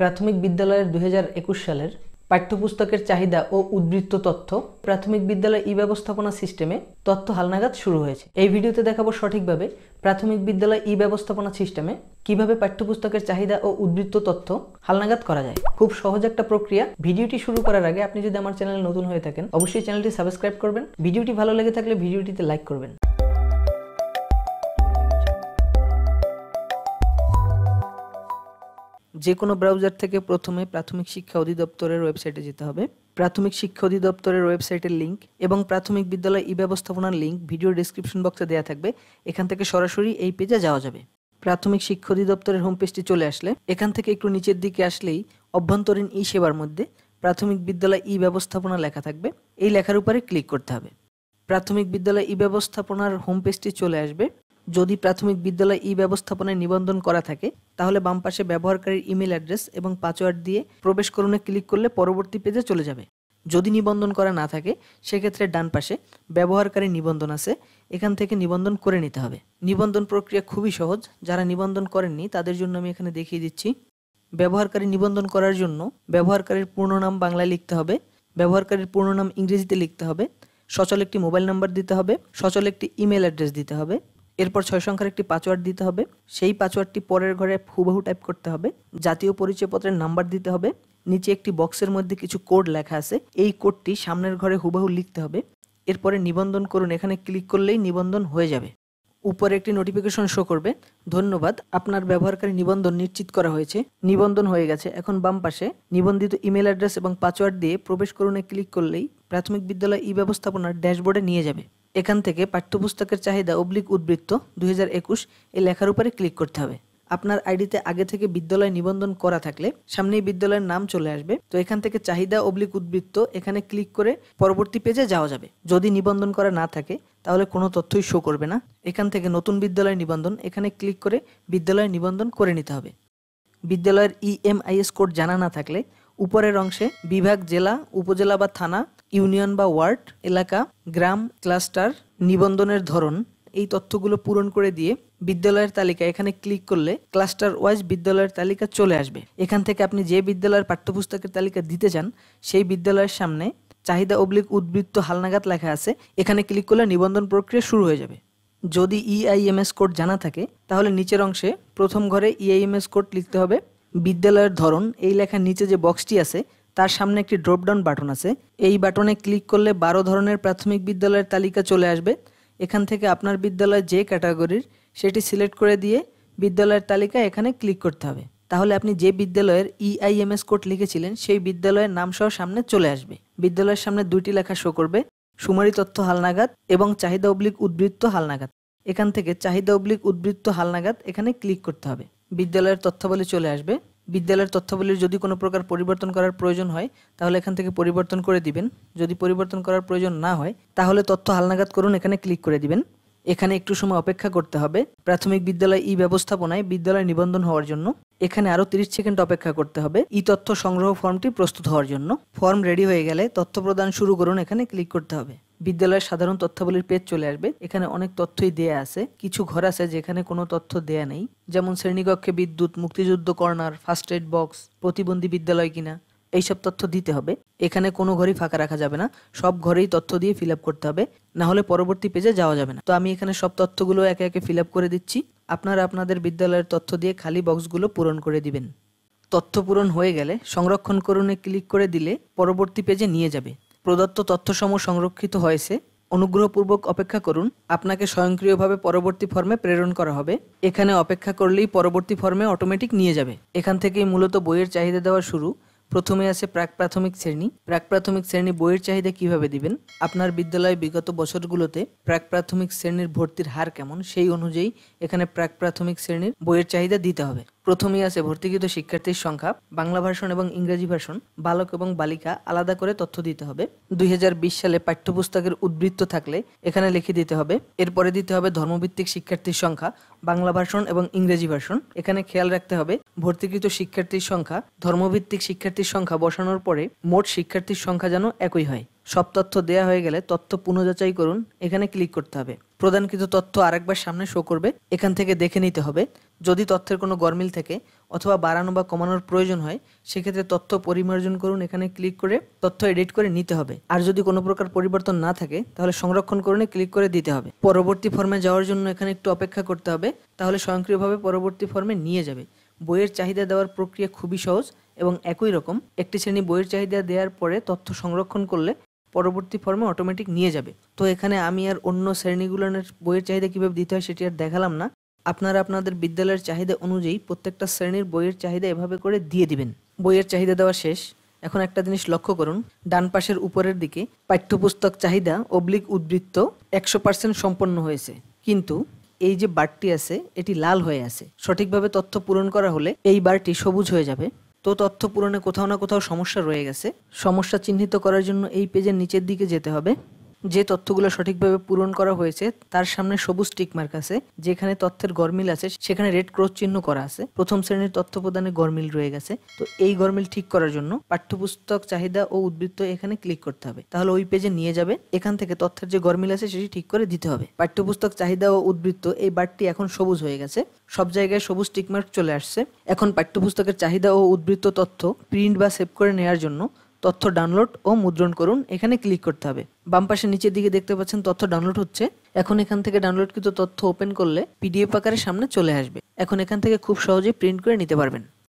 প্রাথমিক বিদ্যালয়ের দু সালের পাঠ্যপুস্তকের চাহিদা ও উদ্বৃত্ত তথ্য প্রাথমিক বিদ্যালয় ই ব্যবস্থাপনা সিস্টেমে তথ্য হালনাগাদ শুরু হয়েছে এই ভিডিওতে দেখাবো সঠিকভাবে প্রাথমিক বিদ্যালয় ই ব্যবস্থাপনা সিস্টেমে কিভাবে পাঠ্যপুস্তকের চাহিদা ও উদ্বৃত্ত তথ্য হালনাগাদ করা যায় খুব সহজ একটা প্রক্রিয়া ভিডিওটি শুরু করার আগে আপনি যদি আমার চ্যানেলে নতুন হয়ে থাকেন অবশ্যই চ্যানেলটি সাবস্ক্রাইব করবেন ভিডিওটি ভালো লেগে থাকলে ভিডিওটিতে লাইক করবেন যে কোনো ব্রাউজার থেকে প্রথমে প্রাথমিক শিক্ষা অধিদপ্তরের ওয়েবসাইটে যেতে হবে প্রাথমিক শিক্ষা অধিদপ্তরের ওয়েবসাইটের লিঙ্ক এবং প্রাথমিক বিদ্যালয় ই ব্যবস্থাপনার লিঙ্ক ভিডিও ডিসক্রিপশন বক্সে দেওয়া থাকবে এখান থেকে সরাসরি এই পেজে যাওয়া যাবে প্রাথমিক শিক্ষা অধিদপ্তরের হোম পেজটি চলে আসলে এখান থেকে একটু নিচের দিকে আসলেই অভ্যন্তরীণ ই সেবার মধ্যে প্রাথমিক বিদ্যালয় ই ব্যবস্থাপনা লেখা থাকবে এই লেখার উপরে ক্লিক করতে হবে প্রাথমিক বিদ্যালয় ই ব্যবস্থাপনার হোম পেজটি চলে আসবে যদি প্রাথমিক বিদ্যালয় ই ব্যবস্থাপনায় নিবন্ধন করা থাকে তাহলে বাম পাশে ব্যবহারকারীর ইমেল অ্যাড্রেস এবং পাসওয়ার্ড দিয়ে প্রবেশ করণে ক্লিক করলে পরবর্তী পেজে চলে যাবে যদি নিবন্ধন করা না থাকে সেক্ষেত্রে ডান পাশে ব্যবহারকারী নিবন্ধন আছে এখান থেকে নিবন্ধন করে নিতে হবে নিবন্ধন প্রক্রিয়া খুবই সহজ যারা নিবন্ধন করেননি তাদের জন্য আমি এখানে দেখিয়ে দিচ্ছি ব্যবহারকারী নিবন্ধন করার জন্য ব্যবহারকারীর পূর্ণ নাম বাংলায় লিখতে হবে ব্যবহারকারীর পূর্ণ নাম ইংরেজিতে লিখতে হবে সচল একটি মোবাইল নাম্বার দিতে হবে সচল একটি ইমেল অ্যাড্রেস দিতে হবে এরপর ছয় সংখ্যার একটি পাসওয়ার্ড দিতে হবে সেই পাসওয়ার্ডটি পরের ঘরে হুবাহু টাইপ করতে হবে জাতীয় পরিচয়পত্রের নাম্বার দিতে হবে নিচে একটি বক্সের মধ্যে কিছু কোড লেখা আছে এই কোডটি সামনের ঘরে হুবাহু লিখতে হবে এরপরে নিবন্ধন করুন এখানে ক্লিক করলেই নিবন্ধন হয়ে যাবে উপরে একটি নোটিফিকেশন শো করবে ধন্যবাদ আপনার ব্যবহারকারী নিবন্ধন নিশ্চিত করা হয়েছে নিবন্ধন হয়ে গেছে এখন বাম পাশে নিবন্ধিত ইমেল অ্যাড্রেস এবং পাসওয়ার্ড দিয়ে প্রবেশ করুনে ক্লিক করলেই প্রাথমিক বিদ্যালয় ই ব্যবস্থাপনার ড্যাশবোর্ডে নিয়ে যাবে এখান থেকে পাঠ্যপুস্তকের চাহিদা অবলিক উদ্বৃত্ত দুই এই লেখার উপরে ক্লিক করতে হবে আপনার আইডিতে আগে থেকে বিদ্যালয় নিবন্ধন করা থাকলে সামনেই বিদ্যালয়ের নাম চলে আসবে তো এখান থেকে চাহিদা অবলিক উদ্বৃত্ত এখানে ক্লিক করে পরবর্তী পেজে যাওয়া যাবে যদি নিবন্ধন করা না থাকে তাহলে কোনো তথ্যই শো করবে না এখান থেকে নতুন বিদ্যালয় নিবন্ধন এখানে ক্লিক করে বিদ্যালয় নিবন্ধন করে নিতে হবে বিদ্যালয়ের ইএমআইএস e কোড জানা না থাকলে উপরের অংশে বিভাগ জেলা উপজেলা বা থানা ইউনিয়ন বা ওয়ার্ড এলাকা গ্রাম ক্লাস্টার নিবন্ধনের ধরন এই তথ্যগুলো পূরণ করে দিয়ে বিদ্যালয়ের তালিকা এখানে ক্লিক করলে ক্লাস্টার ওয়াইজ বিদ্যালয়ের তালিকা চলে আসবে এখান থেকে আপনি যে বিদ্যালয়ের পাঠ্যপুস্তকের তালিকা দিতে চান সেই বিদ্যালয়ের সামনে চাহিদা অবলিক উদ্বৃত্ত হালনাগাদ লেখা আছে এখানে ক্লিক করলে নিবন্ধন প্রক্রিয়া শুরু হয়ে যাবে যদি ইআইএমএস e কোড জানা থাকে তাহলে নিচের অংশে প্রথম ঘরে ইআইএমএস e কোড লিখতে হবে বিদ্যালয়ের ধরন এই লেখার নিচে যে বক্সটি আছে তার সামনে একটি ড্রপডাউন বাটন আছে এই বাটনে ক্লিক করলে বারো ধরনের প্রাথমিক বিদ্যালয়ের তালিকা চলে আসবে এখান থেকে আপনার বিদ্যালয় যে ক্যাটাগরির সেটি সিলেক্ট করে দিয়ে বিদ্যালয়ের তালিকা এখানে ক্লিক করতে হবে তাহলে আপনি যে বিদ্যালয়ের ইআইএমএস e কোড লিখেছিলেন সেই বিদ্যালয়ের নামসহ সামনে চলে আসবে বিদ্যালয়ের সামনে দুইটি লেখা শো করবে সুমারি তথ্য হালনাগাদ এবং চাহিদা অবলিক উদ্বৃত্ত হালনাগাদ এখান থেকে চাহিদা অবলিক উদ্বৃত্ত হালনাগাদ এখানে ক্লিক করতে হবে বিদ্যালয়ের তথ্যাবলী চলে আসবে বিদ্যালয়ের তথ্যাবলীর যদি কোনো প্রকার পরিবর্তন করার প্রয়োজন হয় তাহলে এখান থেকে পরিবর্তন করে দিবেন যদি পরিবর্তন করার প্রয়োজন না হয় তাহলে তথ্য হালনাগাদ করুন এখানে ক্লিক করে দিবেন এখানে একটু সময় অপেক্ষা করতে হবে প্রাথমিক বিদ্যালয় ই ব্যবস্থাপনায় বিদ্যালয় নিবন্ধন হওয়ার জন্য এখানে আরও তিরিশ সেকেন্ড অপেক্ষা করতে হবে ই তথ্য সংগ্রহ ফর্মটি প্রস্তুত হওয়ার জন্য ফর্ম রেডি হয়ে গেলে তথ্য প্রদান শুরু করুন এখানে ক্লিক করতে হবে বিদ্যালয়ের সাধারণ তথ্যাবলীর পেজ চলে আসবে এখানে অনেক তথ্যই দেয়া আছে কিছু ঘর আছে যেখানে কোনো তথ্য দেয়া নেই যেমন শ্রেণীকক্ষে বিদ্যুৎ মুক্তিযুদ্ধ কর্নার ফার্স্ট এড বক্স প্রতিবন্ধী বিদ্যালয় কিনা এইসব তথ্য দিতে হবে এখানে কোনো ঘরই ফাঁকা রাখা যাবে না সব ঘরেই তথ্য দিয়ে ফিল করতে হবে না হলে পরবর্তী পেজে যাওয়া যাবে না তো আমি এখানে সব তথ্যগুলো একে একে ফিল করে দিচ্ছি আপনারা আপনাদের বিদ্যালয়ের তথ্য দিয়ে খালি বক্সগুলো পূরণ করে দিবেন তথ্য পূরণ হয়ে গেলে সংরক্ষণ করণে ক্লিক করে দিলে পরবর্তী পেজে নিয়ে যাবে প্রদত্ত তথ্যসমূহ সংরক্ষিত হয়েছে অনুগ্রহপূর্বক অপেক্ষা করুন আপনাকে স্বয়ংক্রিয়ভাবে পরবর্তী ফর্মে প্রেরণ করা হবে এখানে অপেক্ষা করলেই পরবর্তী ফর্মে অটোমেটিক নিয়ে যাবে এখান থেকেই মূলত বইয়ের চাহিদা দেওয়া শুরু প্রথমে আছে প্রাক প্রাথমিক শ্রেণী প্রাক প্রাথমিক শ্রেণী বইয়ের চাহিদা কিভাবে দিবেন আপনার বিদ্যালয়ে বিগত বছরগুলোতে প্রাক প্রাথমিক শ্রেণীর ভর্তির হার কেমন সেই অনুযায়ী এখানে প্রাক প্রাথমিক শ্রেণীর বইয়ের চাহিদা দিতে হবে প্রথমেই আছে ভর্তিকৃত শিক্ষার্থীর সংখ্যা বাংলা ভার্সন এবং ইংরেজি ভার্সন বালক এবং বালিকা আলাদা করে তথ্য দিতে হবে দুই সালে পাঠ্যপুস্তকের উদ্বৃত্ত থাকলে এখানে লিখে দিতে হবে এরপরে দিতে হবে ধর্মভিত্তিক শিক্ষার্থীর সংখ্যা বাংলা ভার্সন এবং ইংরেজি ভার্সন এখানে খেয়াল রাখতে হবে ভর্তিকৃত শিক্ষার্থীর সংখ্যা ধর্মভিত্তিক শিক্ষার্থীর সংখ্যা বসানোর পরে মোট শিক্ষার্থীর সংখ্যা যেন একই হয় সব তথ্য দেয়া হয়ে গেলে তথ্য পুনর্যাচাই করুন এখানে ক্লিক করতে হবে প্রদানকৃত তথ্য আরেকবার সামনে শো করবে এখান থেকে দেখে নিতে হবে যদি তথ্যের কোনো গরমিল থেকে অথবা বাড়ানো বা কমানোর প্রয়োজন হয় সেক্ষেত্রে তথ্য পরিমার্জন করুন এখানে ক্লিক করে তথ্য এডিট করে নিতে হবে আর যদি কোনো প্রকার পরিবর্তন না থাকে তাহলে সংরক্ষণ করুনে ক্লিক করে দিতে হবে পরবর্তী ফর্মে যাওয়ার জন্য এখানে একটু অপেক্ষা করতে হবে তাহলে স্বয়ংক্রিয়ভাবে পরবর্তী ফর্মে নিয়ে যাবে বইয়ের চাহিদা দেওয়ার প্রক্রিয়া খুবই সহজ এবং একই রকম একটি শ্রেণী বইয়ের চাহিদা দেওয়ার পরে তথ্য সংরক্ষণ করলে পরবর্তী ফর্মে অটোমেটিক নিয়ে যাবে তো এখানে আমি আর অন্য শ্রেণীগুলোর বইয়ের চাহিদা কীভাবে দিতে হয় সেটি আর দেখালাম না আপনারা আপনাদের বিদ্যালয়ের চাহিদা অনুযায়ী প্রত্যেকটা শ্রেণীর বইয়ের চাহিদা এভাবে করে দিয়ে দিবেন বইয়ের চাহিদা দেওয়া শেষ এখন একটা জিনিস লক্ষ্য করুন ডান পাশের উপরের দিকে পাঠ্যপুস্তক চাহিদা অবলিক উদ্বৃত্ত একশো পার্সেন্ট সম্পন্ন হয়েছে কিন্তু এই যে বারটি আছে এটি লাল হয়ে আছে সঠিকভাবে তথ্য পূরণ করা হলে এই বারটি সবুজ হয়ে যাবে তো তথ্য পূরণে কোথাও না কোথাও সমস্যা রয়ে গেছে সমস্যা চিহ্নিত করার জন্য এই পেজের নিচের দিকে যেতে হবে যে তথ্যগুলো সঠিকভাবে পূরণ করা হয়েছে তার সামনে সবুজ টিকমার্ক আছে যেখানে তথ্যের গরমিল আছে সেখানে রেড ক্রস চিহ্ন করা আছে প্রথম শ্রেণীর তথ্য প্রদানে গরমিল রয়ে গেছে তো এই গরমিল ঠিক করার জন্য পাঠ্যপুস্তক চাহিদা ও উদ্বৃত্ত এখানে ক্লিক করতে হবে তাহলে ওই পেজে নিয়ে যাবে এখান থেকে তথ্যের যে গরমিল আছে সেটি ঠিক করে দিতে হবে পাঠ্যপুস্তক চাহিদা ও উদ্বৃত্ত এই বারটি এখন সবুজ হয়ে গেছে সব জায়গায় সবুজ টিকমার্ক চলে আসছে এখন পাঠ্যপুস্তকের চাহিদা ও উদ্বৃত্ত তথ্য প্রিন্ট বা সেভ করে নেওয়ার জন্য তথ্য ডাউনলোড ও মুদ্রণ করুন এখানে ক্লিক করতে হবে বাম পাশে নিচের দিকে দেখতে পাচ্ছেন তথ্য ডাউনলোড হচ্ছে এখন এখান থেকে ডাউনলোডকৃত তথ্য ওপেন করলে পিডিএফ আকারে সামনে চলে আসবে এখন এখান থেকে খুব সহজে প্রিন্ট করে নিতে পারবেন